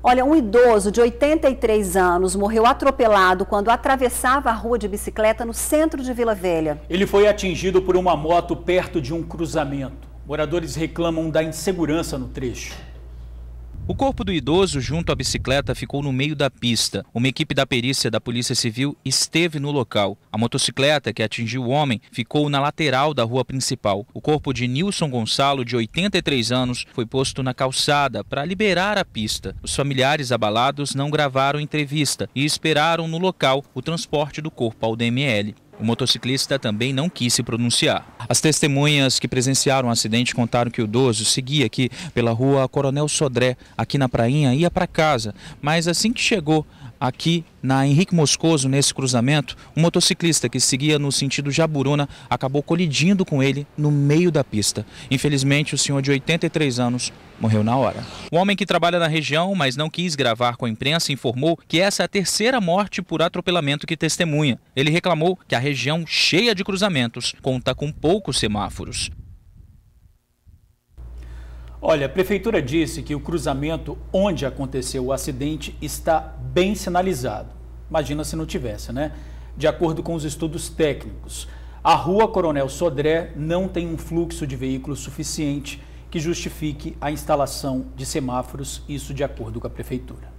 Olha, um idoso de 83 anos morreu atropelado quando atravessava a rua de bicicleta no centro de Vila Velha. Ele foi atingido por uma moto perto de um cruzamento. Moradores reclamam da insegurança no trecho. O corpo do idoso junto à bicicleta ficou no meio da pista. Uma equipe da perícia da Polícia Civil esteve no local. A motocicleta que atingiu o homem ficou na lateral da rua principal. O corpo de Nilson Gonçalo, de 83 anos, foi posto na calçada para liberar a pista. Os familiares abalados não gravaram entrevista e esperaram no local o transporte do corpo ao DML. O motociclista também não quis se pronunciar. As testemunhas que presenciaram o acidente contaram que o idoso seguia aqui pela rua Coronel Sodré, aqui na Prainha, ia para casa, mas assim que chegou aqui na Henrique Moscoso, nesse cruzamento, um motociclista que seguia no sentido Jaburuna acabou colidindo com ele no meio da pista. Infelizmente, o senhor de 83 anos morreu na hora. O homem que trabalha na região, mas não quis gravar com a imprensa, informou que essa é a terceira morte por atropelamento que testemunha. Ele reclamou que a região cheia de cruzamentos conta com poucos semáforos. Olha, a prefeitura disse que o cruzamento onde aconteceu o acidente está bem sinalizado. Imagina se não tivesse, né? De acordo com os estudos técnicos, a rua Coronel Sodré não tem um fluxo de veículos suficiente que justifique a instalação de semáforos, isso de acordo com a prefeitura.